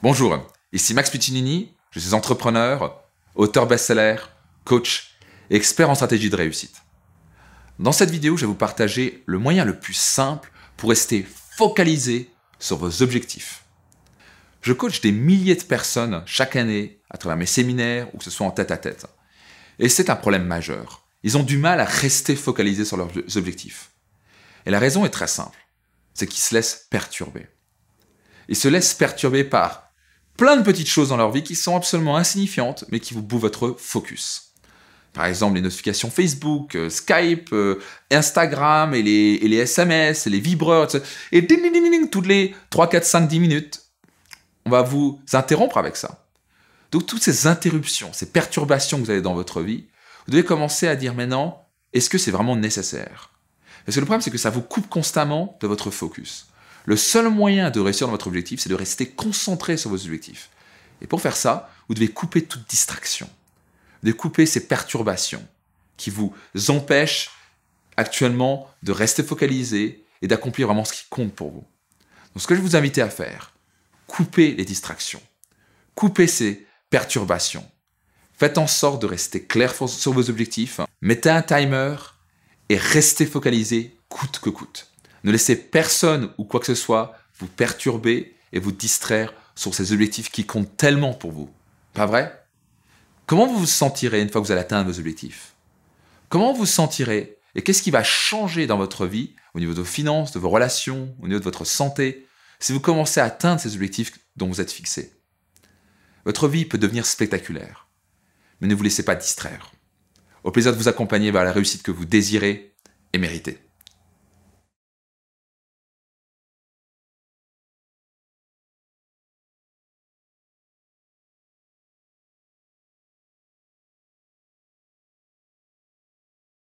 Bonjour, ici Max Piccinini, je suis entrepreneur, auteur best-seller, coach expert en stratégie de réussite. Dans cette vidéo, je vais vous partager le moyen le plus simple pour rester focalisé sur vos objectifs. Je coach des milliers de personnes chaque année à travers mes séminaires ou que ce soit en tête à tête. Et c'est un problème majeur. Ils ont du mal à rester focalisés sur leurs objectifs. Et la raison est très simple, c'est qu'ils se laissent perturber. Ils se laissent perturber par plein de petites choses dans leur vie qui sont absolument insignifiantes, mais qui vous bouffent votre focus. Par exemple, les notifications Facebook, euh, Skype, euh, Instagram et les, SMS, et les vibreurs, Et ding, ding, toutes les 3, 4, 5, 10 minutes, on va vous interrompre avec ça. Donc toutes ces interruptions, ces perturbations que vous avez dans votre vie, vous devez commencer à dire maintenant, est-ce que c'est vraiment nécessaire Parce que le problème, c'est que ça vous coupe constamment de votre focus. Le seul moyen de réussir dans votre objectif, c'est de rester concentré sur vos objectifs. Et pour faire ça, vous devez couper toute distraction, de couper ces perturbations qui vous empêchent actuellement de rester focalisé et d'accomplir vraiment ce qui compte pour vous. Donc ce que je vous invite à faire, coupez les distractions, coupez ces perturbations. Faites en sorte de rester clair sur vos objectifs, mettez un timer et restez focalisé coûte que coûte. Ne laissez personne ou quoi que ce soit vous perturber et vous distraire sur ces objectifs qui comptent tellement pour vous. Pas vrai Comment vous vous sentirez une fois que vous allez atteindre vos objectifs Comment vous vous sentirez et qu'est-ce qui va changer dans votre vie au niveau de vos finances, de vos relations, au niveau de votre santé, si vous commencez à atteindre ces objectifs dont vous êtes fixé Votre vie peut devenir spectaculaire, mais ne vous laissez pas distraire. Au plaisir de vous accompagner vers la réussite que vous désirez et méritez.